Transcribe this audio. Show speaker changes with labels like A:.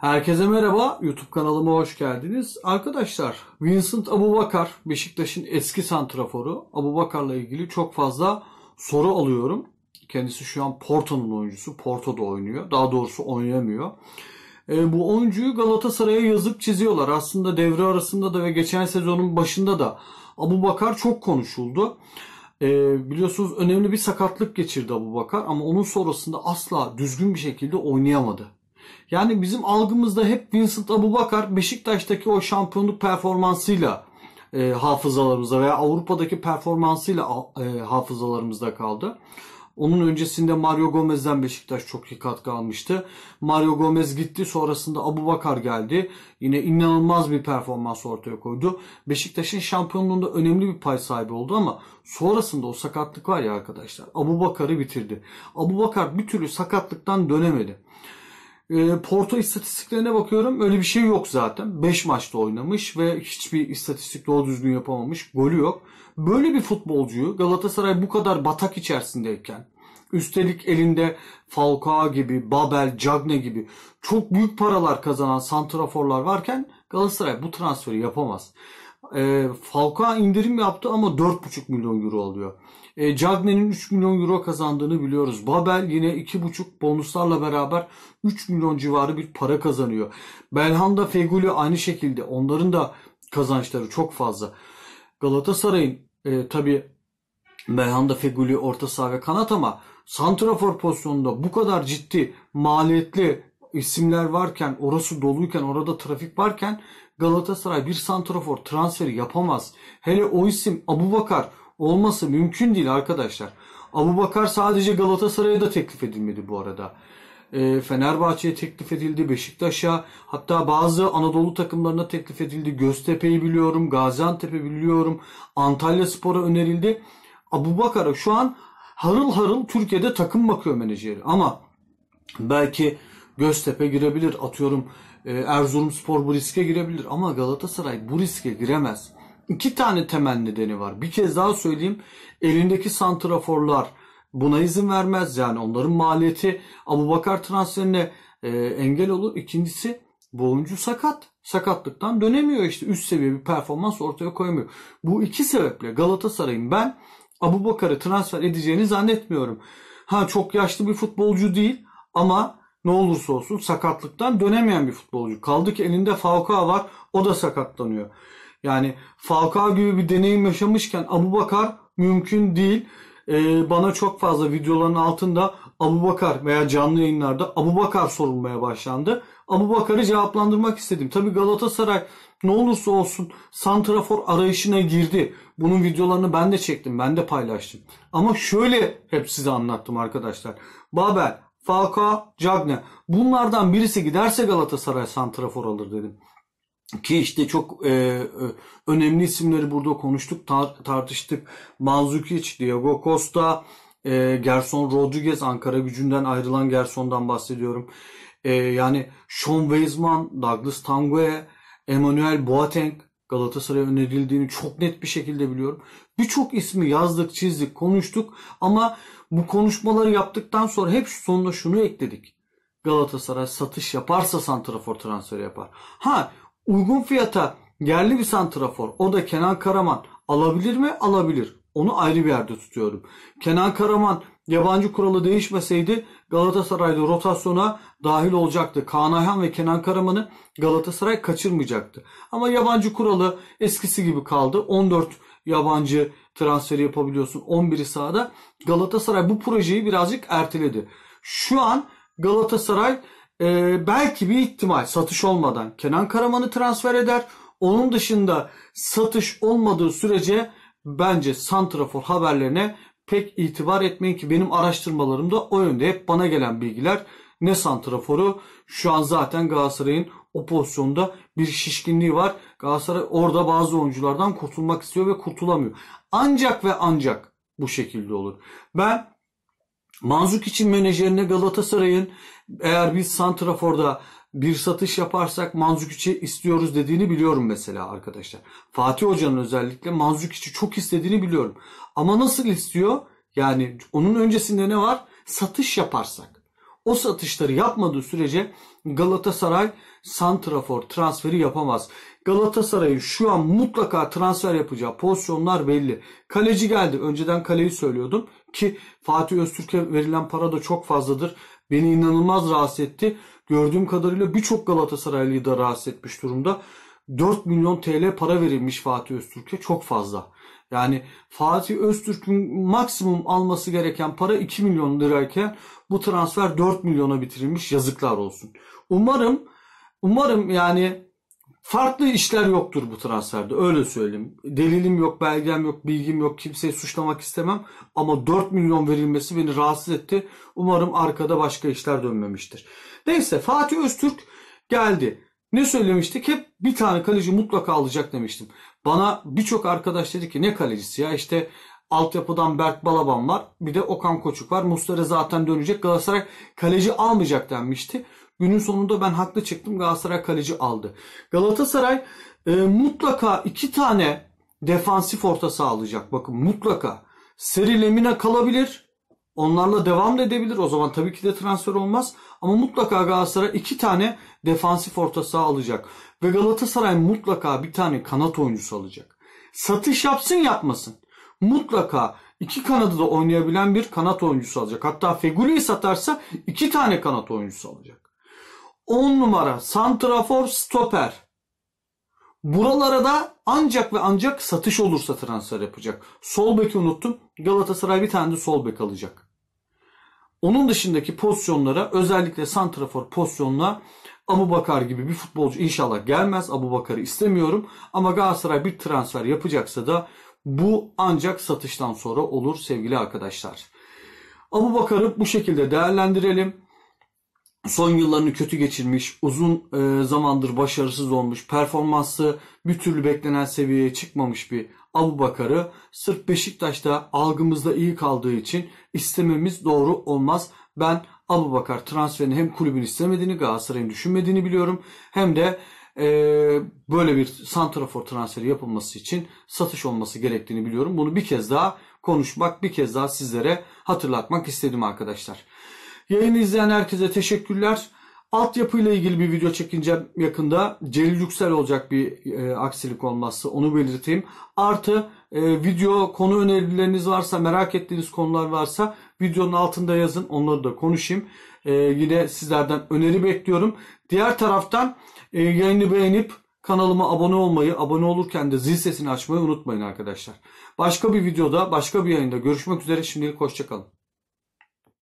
A: Herkese merhaba, YouTube kanalıma hoş geldiniz. Arkadaşlar, Vincent Abubakar, Beşiktaş'ın eski santraforu. Abubakar'la ilgili çok fazla soru alıyorum. Kendisi şu an Porto'nun oyuncusu, Porto'da oynuyor. Daha doğrusu oynamıyor. E, bu oyuncuyu Galatasaray'a yazıp çiziyorlar. Aslında devre arasında da ve geçen sezonun başında da Abubakar çok konuşuldu. E, biliyorsunuz önemli bir sakatlık geçirdi Abubakar ama onun sonrasında asla düzgün bir şekilde oynayamadı. Yani bizim algımızda hep Vincent Abubakar Beşiktaş'taki o şampiyonluk performansıyla e, hafızalarımızda veya Avrupa'daki performansıyla e, hafızalarımızda kaldı. Onun öncesinde Mario Gomez'den Beşiktaş çok iyi katkı almıştı. Mario Gomez gitti sonrasında Abubakar geldi. Yine inanılmaz bir performans ortaya koydu. Beşiktaş'ın şampiyonluğunda önemli bir pay sahibi oldu ama sonrasında o sakatlık var ya arkadaşlar. Abubakarı bitirdi. Abubakar bir türlü sakatlıktan dönemedi. E, Porto istatistiklerine bakıyorum. Öyle bir şey yok zaten. 5 maçta oynamış ve hiçbir istatistik doğru düzgün yapamamış. Golü yok. Böyle bir futbolcuyu Galatasaray bu kadar batak içerisindeyken üstelik elinde Falcao gibi, Babel, Cagne gibi çok büyük paralar kazanan santraforlar varken Galatasaray bu transferi yapamaz. E, Falcao indirim yaptı ama 4,5 milyon euro alıyor. E, Cagney'in 3 milyon euro kazandığını biliyoruz. Babel yine 2,5 bonuslarla beraber 3 milyon civarı bir para kazanıyor. Belhanda, Feguli aynı şekilde. Onların da kazançları çok fazla. Galatasaray'ın e, tabi Belhanda, Feguli orta saha ve kanat ama Santrafor pozisyonunda bu kadar ciddi maliyetli isimler varken, orası doluyken, orada trafik varken Galatasaray bir santrafor transferi yapamaz. Hele o isim Abu Bakar olması mümkün değil arkadaşlar. Abu Bakar sadece Galatasaray'a da teklif edilmedi bu arada. E, Fenerbahçe'ye teklif edildi, Beşiktaş'a hatta bazı Anadolu takımlarına teklif edildi. Göztepe'yi biliyorum, Gaziantep'i biliyorum, Antalya Spor'a önerildi. Abu Bakar'a şu an harıl harıl Türkiye'de takım bakıyor menajeri ama belki Göztepe girebilir. Atıyorum e, Erzurumspor bu riske girebilir ama Galatasaray bu riske giremez. İki tane temel nedeni var. Bir kez daha söyleyeyim. Elindeki santraforlar buna izin vermez. Yani onların maliyeti Bakar transferine e, engel olur. İkincisi bu oyuncu sakat. Sakatlıktan dönemiyor işte. Üst seviye bir performans ortaya koymuyor. Bu iki sebeple Galatasaray'ın ben Abu Bakar'ı transfer edeceğini zannetmiyorum. Ha çok yaşlı bir futbolcu değil ama ne olursa olsun sakatlıktan dönemeyen bir futbolcu. Kaldı ki elinde Falcao var o da sakatlanıyor. Yani Falcao gibi bir deneyim yaşamışken Abu Bakar mümkün değil. Ee, bana çok fazla videoların altında Abu Bakar veya canlı yayınlarda Abu Bakar sorulmaya başlandı. Abu Bakar'ı cevaplandırmak istedim. Tabi Galatasaray ne olursa olsun Santrafor arayışına girdi. Bunun videolarını ben de çektim, ben de paylaştım. Ama şöyle hep size anlattım arkadaşlar. Babel, Falcao, Cagne. Bunlardan birisi giderse Galatasaray santrafor alır dedim. Ki işte çok e, e önemli isimleri burada konuştuk, tar- tartıştık. Manzukic, Diego Costa, e, Gerson Rodriguez, Ankara gücünden ayrılan Gerson'dan bahsediyorum. E, yani Sean Weizman, Douglas Tanguay, Emmanuel Boateng Galatasaray'a önerildiğini çok net bir şekilde biliyorum. Birçok ismi yazdık, çizdik, konuştuk ama bu konuşmaları yaptıktan sonra hep sonunda şunu ekledik. Galatasaray satış yaparsa santrafor transferi yapar. Ha uygun fiyata yerli bir santrafor o da Kenan Karaman alabilir mi? Alabilir. Onu ayrı bir yerde tutuyorum. Kenan Karaman yabancı kuralı değişmeseydi Galatasaray'da rotasyona dahil olacaktı. Kaan Ayhan ve Kenan Karaman'ı Galatasaray kaçırmayacaktı. Ama yabancı kuralı eskisi gibi kaldı. 14 yabancı transferi yapabiliyorsun. 11'i sahada. Galatasaray bu projeyi birazcık erteledi. Şu an Galatasaray e, belki bir ihtimal satış olmadan Kenan Karaman'ı transfer eder. Onun dışında satış olmadığı sürece bence Santrafor haberlerine pek itibar etmeyin ki benim araştırmalarımda o yönde hep bana gelen bilgiler ne Santrafor'u şu an zaten Galatasaray'ın o pozisyonda bir şişkinliği var. Galatasaray orada bazı oyunculardan kurtulmak istiyor ve kurtulamıyor. Ancak ve ancak bu şekilde olur. Ben Manzuk için menajerine Galatasaray'ın eğer biz Santrafor'da bir satış yaparsak Manzukiç'i istiyoruz dediğini biliyorum mesela arkadaşlar. Fatih Hoca'nın özellikle Manzukiç'i çok istediğini biliyorum. Ama nasıl istiyor? Yani onun öncesinde ne var? Satış yaparsak o satışları yapmadığı sürece Galatasaray Santrafor transferi yapamaz. Galatasaray'ın şu an mutlaka transfer yapacağı pozisyonlar belli. Kaleci geldi. Önceden kaleyi söylüyordum ki Fatih Öztürk'e verilen para da çok fazladır. Beni inanılmaz rahatsız etti. Gördüğüm kadarıyla birçok Galatasaraylıyı da rahatsız etmiş durumda. 4 milyon TL para verilmiş Fatih Öztürk'e çok fazla. Yani Fatih Öztürk'ün maksimum alması gereken para 2 milyon lirayken bu transfer 4 milyona bitirilmiş yazıklar olsun. Umarım umarım yani farklı işler yoktur bu transferde öyle söyleyeyim. Delilim yok, belgem yok, bilgim yok. Kimseyi suçlamak istemem ama 4 milyon verilmesi beni rahatsız etti. Umarım arkada başka işler dönmemiştir. Neyse Fatih Öztürk geldi. Ne söylemiştik? Hep bir tane kaleci mutlaka alacak demiştim. Bana birçok arkadaş dedi ki ne kalecisi ya işte altyapıdan Berk Balaban var. Bir de Okan Koçuk var. Muslera zaten dönecek. Galatasaray kaleci almayacak denmişti. Günün sonunda ben haklı çıktım. Galatasaray kaleci aldı. Galatasaray e, mutlaka iki tane defansif orta sağlayacak. Bakın mutlaka. Seri Lemina kalabilir. Onlarla devam da edebilir. O zaman tabii ki de transfer olmaz. Ama mutlaka Galatasaray iki tane defansif orta saha alacak. Ve Galatasaray mutlaka bir tane kanat oyuncusu alacak. Satış yapsın yapmasın. Mutlaka iki kanadı da oynayabilen bir kanat oyuncusu alacak. Hatta Feguli'yi satarsa iki tane kanat oyuncusu alacak. 10 numara Santrafor Stoper. Buralara da ancak ve ancak satış olursa transfer yapacak. Sol beki unuttum. Galatasaray bir tane de sol bek alacak. Onun dışındaki pozisyonlara özellikle santrafor pozisyonuna Abu Bakar gibi bir futbolcu inşallah gelmez. Abu Bakar'ı istemiyorum. Ama Galatasaray bir transfer yapacaksa da bu ancak satıştan sonra olur sevgili arkadaşlar. Abu Bakar'ı bu şekilde değerlendirelim son yıllarını kötü geçirmiş, uzun e, zamandır başarısız olmuş, performansı bir türlü beklenen seviyeye çıkmamış bir Abu Bakar'ı sırf Beşiktaş'ta algımızda iyi kaldığı için istememiz doğru olmaz. Ben Abu Bakar transferini hem kulübün istemediğini Galatasaray'ın düşünmediğini biliyorum hem de e, böyle bir santrafor transferi yapılması için satış olması gerektiğini biliyorum. Bunu bir kez daha konuşmak, bir kez daha sizlere hatırlatmak istedim arkadaşlar. Yayını izleyen herkese teşekkürler. Altyapıyla ilgili bir video çekince yakında. Celil Yüksel olacak bir e, aksilik olmazsa onu belirteyim. Artı e, video konu önerileriniz varsa merak ettiğiniz konular varsa videonun altında yazın onları da konuşayım. E, yine sizlerden öneri bekliyorum. Diğer taraftan e, yayını beğenip kanalıma abone olmayı, abone olurken de zil sesini açmayı unutmayın arkadaşlar. Başka bir videoda, başka bir yayında görüşmek üzere. Şimdilik hoşçakalın.